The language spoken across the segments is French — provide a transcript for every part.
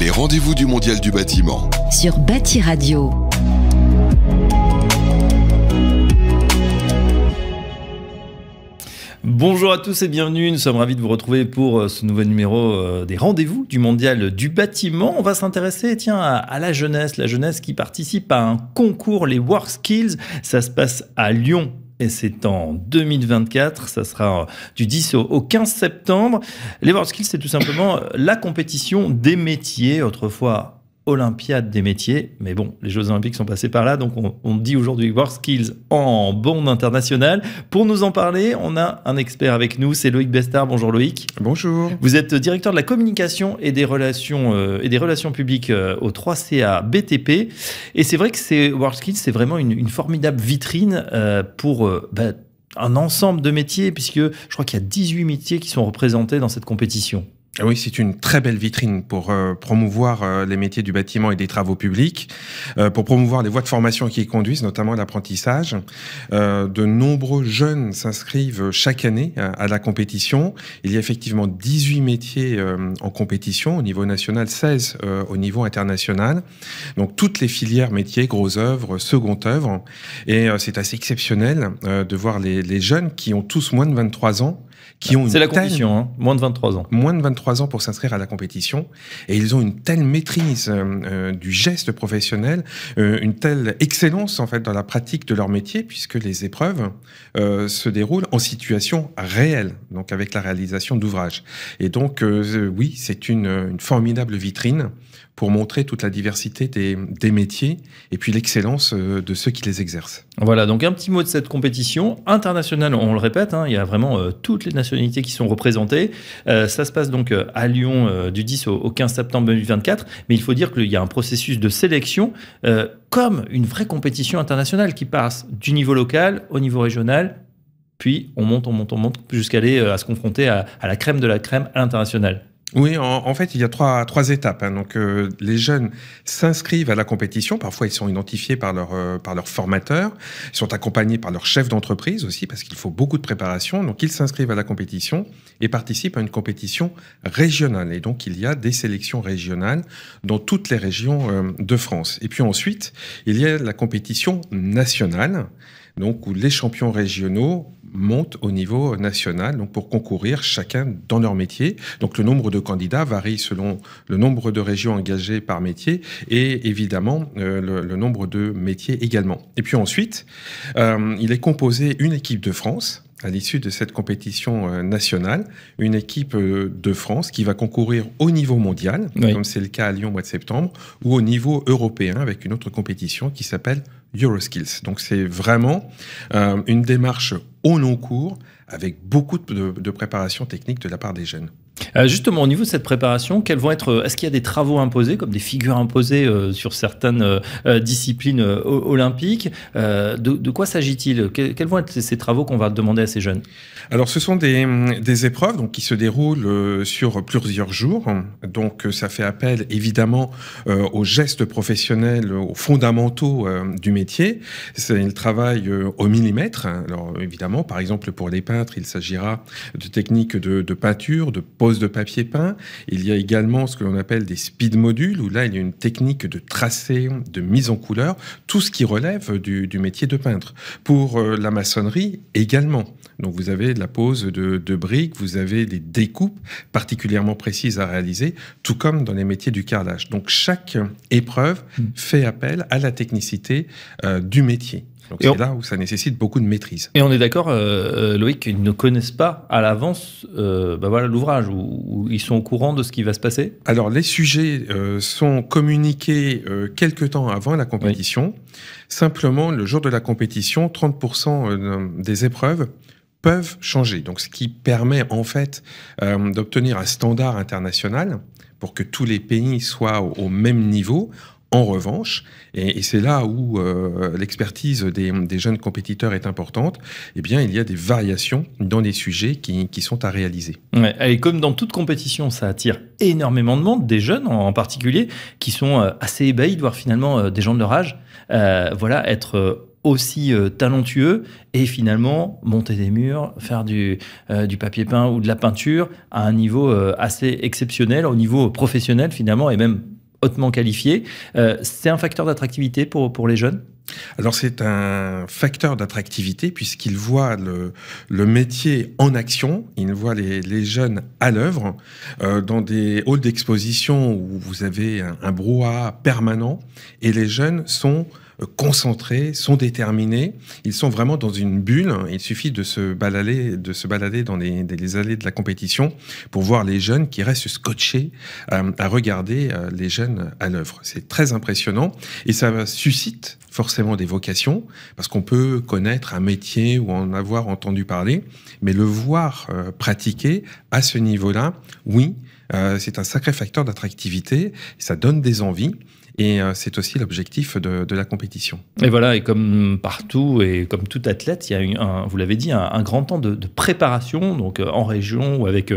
Les rendez-vous du Mondial du bâtiment. Sur Bâti Radio. Bonjour à tous et bienvenue. Nous sommes ravis de vous retrouver pour euh, ce nouvel numéro euh, des rendez-vous du mondial du bâtiment. On va s'intéresser, tiens, à, la jeunesse, la jeunesse qui participe à un concours, les Work Skills. Ça se passe à Lyon et c'est en 2024, ça sera euh, du 10 au 15 septembre. Les World c'est tout simplement euh, la compétition des métiers autrefois Olympiade des métiers. Mais bon, les Jeux Olympiques sont passés par là, donc on, dit aujourd'hui World Skills en bande international. Pour nous en parler, on a un expert avec nous, c'est Loïc Bestard. Bonjour Loïc. Bonjour. Vous êtes directeur de la communication et des relations, euh, et des relations publiques euh, au 3CA BTP. Et c'est vrai que c'est, World Skills, c'est vraiment une, formidable vitrine euh, pour. Bah, un ensemble de métiers, puisque je crois qu'il y a 18 métiers qui sont représentés dans cette compétition. Ah oui, c'est une très belle vitrine pour euh, promouvoir euh, les métiers du bâtiment et des travaux publics, euh, pour promouvoir les voies de formation qui y conduisent, notamment l'apprentissage. de nombreux jeunes s'inscrivent chaque année à, la compétition. Il y a effectivement 18 métiers en compétition au niveau national, 16 au niveau international. Donc toutes les filières métiers, gros œuvres, second œuvre. Et c'est assez exceptionnel de voir les, les jeunes qui ont tous moins de 23 ans qui ont C'est la compétition, hein. moins de 23 ans. Moins de 23 ans pour s'inscrire à la compétition. Et ils ont une telle maîtrise euh, euh, du geste professionnel, euh, une telle excellence en fait dans la pratique de leur métier, puisque les épreuves se déroulent en situation réelle, donc avec la réalisation d'ouvrages. Et donc, oui, c'est une, formidable vitrine pour montrer toute la diversité des, métiers et puis l'excellence de ceux qui les exercent. Voilà, donc un petit mot de cette compétition internationale, on le répète, hein, il y a vraiment toutes les nationalités qui sont représentées. Euh, ça se passe donc euh, à Lyon euh, du 10 au, 15 septembre 2024. Mais il faut dire qu'il y a un processus de sélection comme une vraie compétition internationale qui passe du niveau local au niveau régional. Puis on monte, on monte, on monte jusqu'à aller à se confronter à la crème de la crème internationale. Oui, en, fait, il y a trois, trois étapes. Hein. Donc, euh, les jeunes s'inscrivent à la compétition. Parfois, ils sont identifiés par leur, euh, par leur formateur. Ils sont accompagnés par leur chef d'entreprise aussi, parce qu'il faut beaucoup de préparation. Donc, ils s'inscrivent à la compétition et participent à une compétition régionale. Et donc, il y a des sélections régionales dans toutes les régions euh, de France. Et puis ensuite, il y a la compétition nationale donc où les champions régionaux montent au niveau national donc pour concourir chacun dans leur métier. Donc le nombre de candidats varie selon le nombre de régions engagées par métier et évidemment euh, le, nombre de métiers également. Et puis ensuite, euh, il est composé une équipe de France à l'issue de cette compétition euh, nationale, une équipe de France qui va concourir au niveau mondial, comme c'est le cas à Lyon au mois de septembre, ou au niveau européen avec une autre compétition qui s'appelle Euroskills. Donc c'est vraiment euh, une démarche au non cours avec beaucoup de préparation technique de la part des jeunes. Euh, justement, au niveau de cette préparation, quels vont être euh, Est-ce qu'il y a des travaux imposés, comme des figures imposées euh, sur certaines disciplines olympiques de, quoi s'agit-il Quels vont être ces travaux qu'on va demander à ces jeunes Alors, ce sont des, épreuves donc, qui se déroulent sur plusieurs jours. Donc, ça fait appel évidemment aux gestes professionnels, aux fondamentaux du métier. C'est le travail au millimètre. Alors, évidemment, par exemple, pour les peintres, il s'agira de techniques de, de peinture, de de papier peint. Il y a également ce que l'on appelle des speed modules, où là, il y a une technique de tracé, de mise en couleur, tout ce qui relève du, métier de peintre. Pour euh, la maçonnerie également. Donc vous avez la pose de, briques, vous avez des découpes particulièrement précises à réaliser, tout comme dans les métiers du carrelage. Donc chaque épreuve hmm. fait appel à la technicité euh, du métier c'est là où ça nécessite beaucoup de maîtrise. Et on est d'accord, euh, euh, Loïc, qu'ils ne connaissent pas à l'avance euh, bah voilà, l'ouvrage, ou, ils sont au courant de ce qui va se passer Alors les sujets sont communiqués quelques temps avant la compétition. Simplement, le jour de la compétition, 30% des épreuves peuvent changer. Donc ce qui permet en fait d'obtenir un standard international pour que tous les pays soient au même niveau en revanche, et, c'est là où euh, l'expertise des, jeunes compétiteurs est importante, eh bien, il y a des variations dans les sujets qui, sont à réaliser. et comme dans toute compétition, ça attire énormément de monde, des jeunes en, particulier, qui sont euh, assez ébahis de voir finalement euh, des gens de leur âge voilà, être aussi talentueux et finalement monter des murs, faire du, papier peint ou de la peinture à un niveau assez exceptionnel, au niveau professionnel finalement et même hautement qualifiés. Euh, c'est un facteur d'attractivité pour, pour les jeunes alors c'est un facteur d'attractivité puisqu'ils voient le, métier en action, ils voient les, jeunes à l'œuvre euh, dans des halls d'exposition où vous avez un, un, brouhaha permanent et les jeunes sont concentrés, sont déterminés. Ils sont vraiment dans une bulle. Il suffit de se balader, de se balader dans les, allées de la compétition pour voir les jeunes qui restent scotchés euh, à regarder euh, les jeunes à l'œuvre. C'est très impressionnant et ça suscite forcément des vocations parce qu'on peut connaître un métier ou en avoir entendu parler, mais le voir euh, pratiquer à ce niveau-là, oui, c'est un sacré facteur d'attractivité. Ça donne des envies. Et euh, c'est aussi l'objectif de, la compétition. Et voilà, et comme partout, et comme tout athlète, il y a, un, vous l'avez dit, un, grand temps de, préparation, donc euh, en région ou avec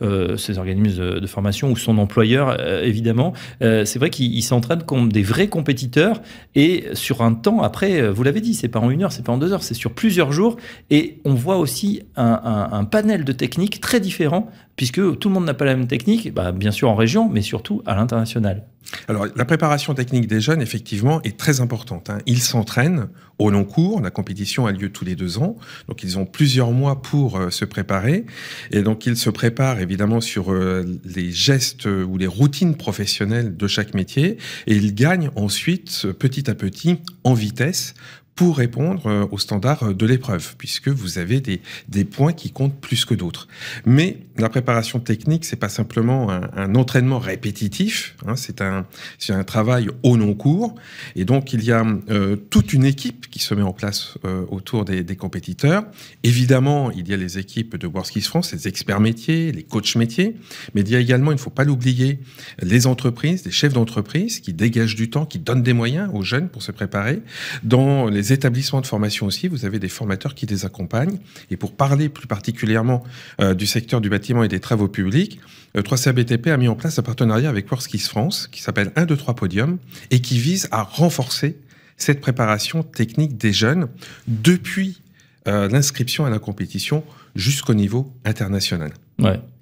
euh, ses organismes de, formation ou son employeur, évidemment. c'est vrai qu'ils s'entraînent comme des vrais compétiteurs et sur un temps, après, vous l'avez dit, c'est pas en une heure, c'est pas en deux heures, c'est sur plusieurs jours. Et on voit aussi un, panel de techniques très différent, puisque tout le monde n'a pas la même technique, bah, bien sûr en région, mais surtout à l'international. Alors, la préparation technique des jeunes, effectivement, est très importante. Hein. Ils s'entraînent au long cours. La compétition a lieu tous les deux ans. Donc, ils ont plusieurs mois pour euh, se préparer. Et donc, ils se préparent évidemment sur euh, les gestes euh, ou les routines professionnelles de chaque métier. Et ils gagnent ensuite, petit à petit, en vitesse pour répondre euh, aux standards euh, de l'épreuve, puisque vous avez des, des, points qui comptent plus que d'autres. Mais la préparation technique, c'est pas simplement un, entraînement répétitif, hein, c'est un, un travail au non-cours, et donc il y a euh, toute une équipe qui se met en place autour des, des, compétiteurs. Évidemment, il y a les équipes de Worldskills France, les experts métiers, les coachs métiers, mais il y a également, il ne faut pas l'oublier, les entreprises, les chefs d'entreprise qui dégagent du temps, qui donnent des moyens aux jeunes pour se préparer dans les les établissements de formation aussi, vous avez des formateurs qui les accompagnent. Et pour parler plus particulièrement euh, du secteur du bâtiment et des travaux publics, euh, 3CABTP a mis en place un partenariat avec Worskis France qui s'appelle 1, 2, 3 Podium et qui vise à renforcer cette préparation technique des jeunes depuis euh, l'inscription à la compétition jusqu'au niveau international.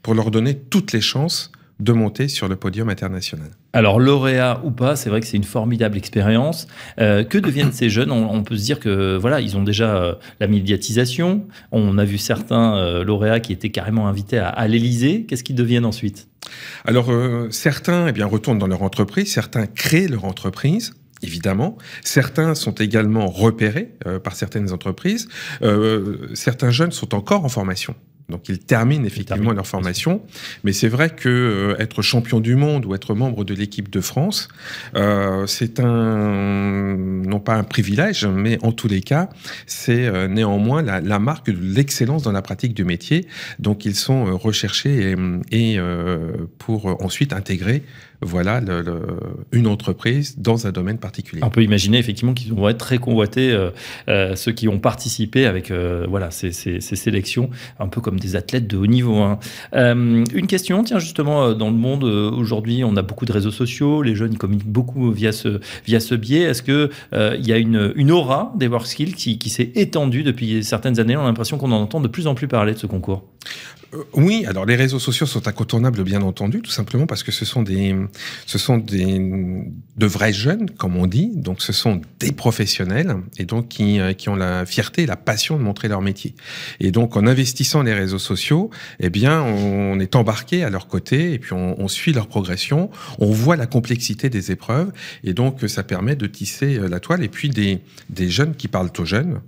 Pour leur donner toutes les chances de monter sur le podium international alors, lauréat ou pas, c'est vrai que c'est une formidable expérience. Euh, que deviennent ces jeunes on, peut se dire que voilà, ils ont déjà euh, la médiatisation. On a vu certains euh, lauréats qui étaient carrément invités à, à l'Élysée. Qu'est-ce qu'ils deviennent ensuite Alors, certains eh bien, retournent dans leur entreprise, certains créent leur entreprise évidemment. Certains sont également repérés par certaines entreprises. certains jeunes sont encore en formation. Donc ils terminent effectivement leur formation, mais c'est vrai que euh, être champion du monde ou être membre de l'équipe de France, euh, c'est un non pas un privilège, mais en tous les cas, c'est euh, néanmoins la, marque de l'excellence dans la pratique du métier. Donc ils sont recherchés et pour ensuite intégrer voilà une entreprise dans un domaine particulier. On peut imaginer effectivement qu'ils vont être très convoités, euh, euh, ceux qui ont participé avec euh, voilà, ces, sélections, un peu comme des athlètes de haut niveau. Hein. une question, tiens justement, dans le monde aujourd'hui, on a beaucoup de réseaux sociaux, les jeunes ils communiquent beaucoup via ce, via ce biais. Est-ce qu'il il y a une, aura des work skills qui s'est étendue depuis certaines années On a l'impression qu'on en entend de plus en plus parler de ce concours. Euh, oui, alors les réseaux sociaux sont incontournables, bien entendu, tout simplement parce que ce sont des, ce sont des, de vrais jeunes, comme on dit, donc ce sont des professionnels et donc qui, euh, qui ont la fierté et la passion de montrer leur métier. Et donc en investissant les réseaux sociaux, eh bien, on est embarqué à leur côté et puis on, on suit leur progression, on voit la complexité des épreuves et donc euh, ça permet de tisser la toile et puis des, des jeunes qui parlent aux jeunes.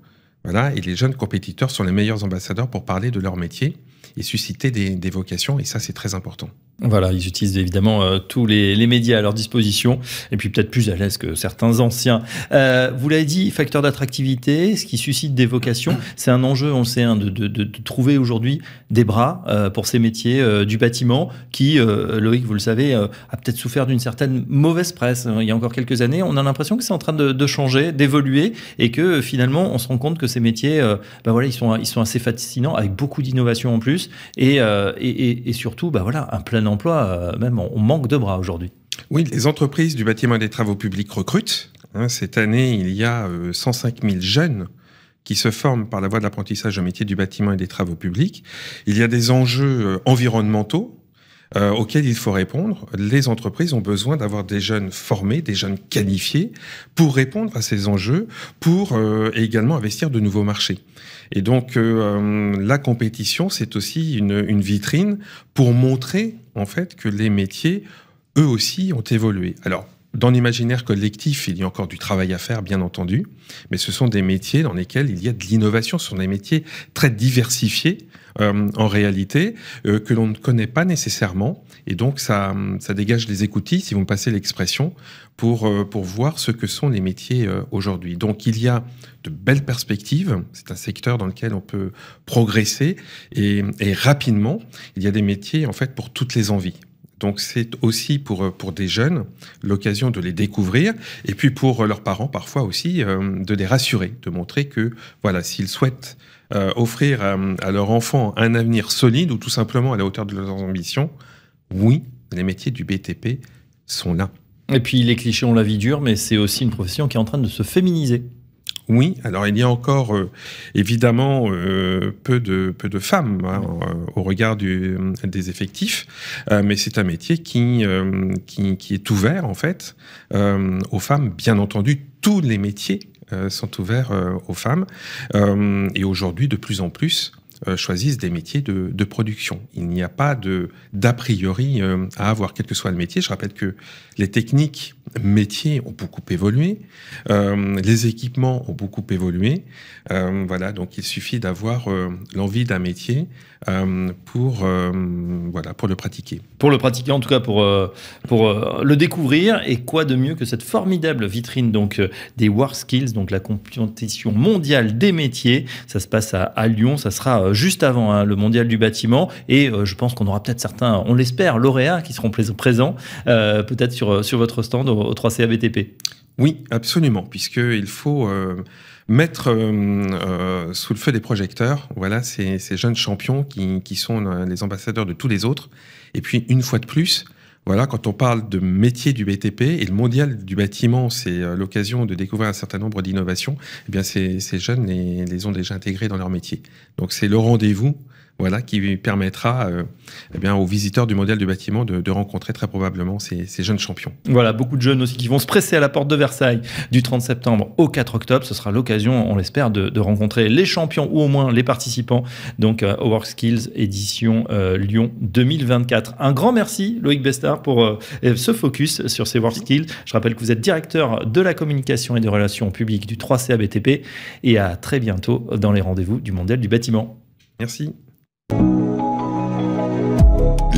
Voilà, et les jeunes compétiteurs sont les meilleurs ambassadeurs pour parler de leur métier et susciter des, vocations. Et ça, c'est très important. Voilà, ils utilisent évidemment euh, tous les, médias à leur disposition, et puis peut-être plus à l'aise que certains anciens. Euh, vous l'avez dit, facteur d'attractivité, ce qui suscite des vocations, c'est un enjeu, on le sait, hein, de, trouver aujourd'hui des bras euh, pour ces métiers du bâtiment, qui, Loïc, vous le savez, a peut-être souffert d'une certaine mauvaise presse hein, il y a encore quelques années. On a l'impression que c'est en train de, changer, d'évoluer, et que finalement, on se rend compte que ces métiers, ben voilà, ils sont, assez fascinants, avec beaucoup d'innovation en plus, et, surtout, ben voilà, un plein emploi, euh, même on manque de bras aujourd'hui. Oui, les entreprises du bâtiment et des travaux publics recrutent. Hein, cette année, il y a 105 euh, 000 jeunes qui se forment par la voie de l'apprentissage au métier du bâtiment et des travaux publics. Il y a des enjeux euh, environnementaux euh, auxquels il faut répondre. Les entreprises ont besoin d'avoir des jeunes formés, des jeunes qualifiés pour répondre à ces enjeux, pour euh, également investir de nouveaux marchés. Et donc euh, euh, la compétition, c'est aussi une, une vitrine pour montrer en fait que les métiers, eux aussi, ont évolué. Alors dans l'imaginaire collectif, il y a encore du travail à faire, bien entendu, mais ce sont des métiers dans lesquels il y a de l'innovation, ce sont des métiers très diversifiés euh, en réalité, euh, que l'on ne connaît pas nécessairement, et donc ça, dégage les écoutilles, si vous me passez l'expression, pour, euh, pour voir ce que sont les métiers aujourd'hui. Donc il y a de belles perspectives, c'est un secteur dans lequel on peut progresser, et, et rapidement, il y a des métiers en fait pour toutes les envies. Donc c'est aussi pour, euh, pour des jeunes l'occasion de les découvrir et puis pour euh, leurs parents parfois aussi euh, de les rassurer, de montrer que voilà, s'ils souhaitent offrir à, à leur enfant un avenir solide ou tout simplement à la hauteur de leurs ambitions, oui, les métiers du BTP sont là. Et puis les clichés ont la vie dure, mais c'est aussi une profession qui est en train de se féminiser. Oui, alors il y a encore euh, évidemment euh, peu, de, peu de femmes hein, euh, au regard des effectifs, mais c'est un métier qui, qui, qui, est ouvert en fait aux femmes, bien entendu, tous les métiers sont ouverts aux femmes, et aujourd'hui de plus en plus. Euh, choisissent des métiers de, production. Il n'y a pas d'a priori euh, à avoir, quel que soit le métier. Je rappelle que les techniques métiers ont beaucoup évolué, euh, les équipements ont beaucoup évolué. voilà, donc il suffit d'avoir l'envie d'un métier pour, voilà, pour le pratiquer. Pour le pratiquer, en tout cas pour, pour le découvrir. Et quoi de mieux que cette formidable vitrine donc, des War Skills, donc la compétition mondiale des métiers. Ça se passe à Lyon, ça sera euh, juste avant hein, le mondial du bâtiment. Et euh, je pense qu'on aura peut-être certains, on l'espère, lauréats qui seront présents, euh, peut-être sur, sur votre stand au, 3 3CABTP. Oui, absolument, puisqu'il faut mettre sous le feu des projecteurs voilà, ces, jeunes champions qui, qui, sont les ambassadeurs de tous les autres. Et puis, une fois de plus, voilà, quand on parle de métier du BTP et le mondial du bâtiment, c'est euh, l'occasion de découvrir un certain nombre d'innovations. Eh bien, ces, jeunes les, ont déjà intégrés dans leur métier. Donc, c'est le rendez-vous voilà, qui permettra euh, eh bien, aux visiteurs du modèle du bâtiment de, rencontrer très probablement ces, jeunes champions. Voilà, beaucoup de jeunes aussi qui vont se presser à la porte de Versailles du 30 septembre au 4 octobre. Ce sera l'occasion, on l'espère, de, rencontrer les champions ou au moins les participants donc euh, au édition euh, Lyon 2024. Un grand merci Loïc Bestard pour euh, ce focus sur ces work Skills. Je rappelle que vous êtes directeur de la communication et des relations publiques du 3CABTP et à très bientôt dans les rendez-vous du modèle du bâtiment. Merci.